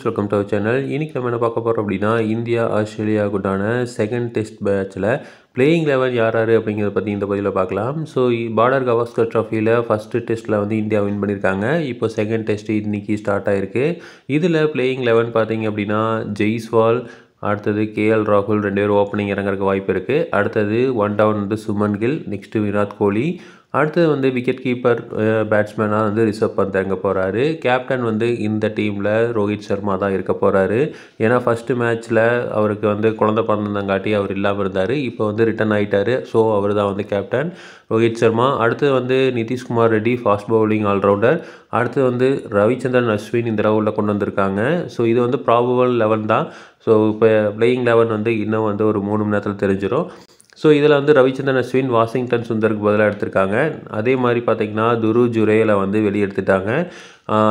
friends welcome to our channel இன்றைக்கி நம்ம என்ன பார்க்க போகிறோம் அப்படின்னா இந்தியா ஆஸ்திரேலியா கூட்டான செகண்ட் டெஸ்ட் மேட்ச்சில் பிளேயிங் லெவன் யார் யார் அப்படிங்கிறத பற்றி இந்த பதிலில் பார்க்கலாம் ஸோ பார்டர் கவாஸ்கர் ட்ராஃபியில் ஃபஸ்ட்டு டெஸ்ட்டில் வந்து இந்தியா வின் பண்ணியிருக்காங்க இப்போ செகண்ட் டெஸ்ட் இன்றைக்கி ஸ்டார்ட் ஆகிருக்கு இதில் பிளேயிங் லெவன் பார்த்தீங்க அப்படின்னா ஜெய்ஸ்வால் அடுத்தது கேஎல் ராகுல் ரெண்டு பேரும் ஓப்பனிங் இறங்குறதுக்கு வாய்ப்பு இருக்குது அடுத்தது ஒன் டவுன் வந்து சுமன் கில் நெக்ஸ்ட்டு விராட் கோலி அடுத்தது வந்து விக்கெட் கீப்பர் பேட்ஸ்மேனாக வந்து ரிஷப் பந்த் இறங்க போகிறாரு கேப்டன் வந்து இந்த டீமில் ரோஹித் சர்மா தான் இருக்க போகிறாரு ஏன்னா ஃபஸ்ட்டு மேட்ச்சில் அவருக்கு வந்து குழந்த பிறந்தங்காட்டி அவர் இல்லாமல் இருந்தார் இப்போ வந்து ரிட்டன் ஆகிட்டார் ஸோ அவர் தான் வந்து கேப்டன் ரோஹித் சர்மா அடுத்தது வந்து Nitish Kumar Reddy fast bowling all rounder அடுத்து வந்து ரவிச்சந்திரன் அஸ்வின் இந்த லெவலில் கொண்டு வந்திருக்காங்க ஸோ இது வந்து ப்ராபபிள் லெவன் தான் ஸோ இப்போ பிளேயிங் லெவன் வந்து இன்னும் வந்து ஒரு மூணு மணி நேரத்தில் தெரிஞ்சிடும் ஸோ இதில் வந்து ரவிச்சந்திரன் அஸ்வின் வாஷிங்டன் சுந்தருக்கு பதிலாக எடுத்திருக்காங்க அதே மாதிரி பார்த்திங்கன்னா துரு ஜுரேயில் வந்து வெளியெடுத்துட்டாங்க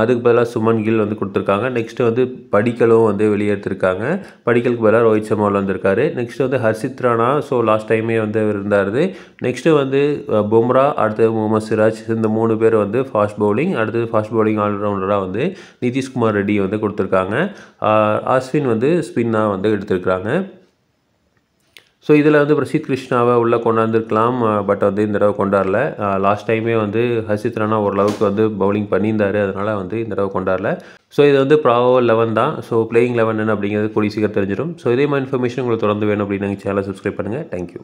அதுக்கு பதிலாக சுமன் கில் வந்து கொடுத்துருக்காங்க நெக்ஸ்ட்டு வந்து படிக்கலும் வந்து வெளியெடுத்திருக்காங்க படிக்கலுக்கு பதிலாக ரோஹித் சர்மாவில் வந்திருக்காரு நெக்ஸ்ட்டு வந்து ஹர்ஷித் ராணா ஸோ லாஸ்ட் டைமே வந்து இருந்தார் நெக்ஸ்ட்டு வந்து பும்ரா அடுத்தது முகமது சிராஜ் இந்த மூணு பேர் வந்து ஃபாஸ்ட் பவுலிங் அடுத்தது ஃபாஸ்ட் பவுலிங் ஆல்ரவுண்டராக வந்து நிதிஷ்குமார் ரெட்டி வந்து கொடுத்துருக்காங்க அஸ்வின் வந்து ஸ்பின்னாக வந்து எடுத்திருக்கிறாங்க ஸோ இதில் வந்து பிரசித் கிருஷ்ணாவை உள்ளே கொண்டாந்துருக்கலாம் பட் வந்து இந்த தடவை கொண்டாடல லாஸ்ட் டைமே வந்து ஹர்ஷித் ரானா ஓரளவுக்கு வந்து பவுலிங் பண்ணியிருந்தார் அதனால் வந்து இந்த தடவை கொண்டாடல ஸோ இது வந்து ப்ராவோ லெவன் தான் ஸோ பிளேயிங் லெவன் என்ன அப்படிங்கிறது கூடிய சீக்கிரம் தெரிஞ்சிடும் ஸோ இதே மாதிரி இன்ஃபர்மேஷன் உங்களுக்கு தொடர்ந்து வேணும் அப்படின்னு சேனலை சப்ஸ்கிரைப் பண்ணுங்கள் தேங்க்யூ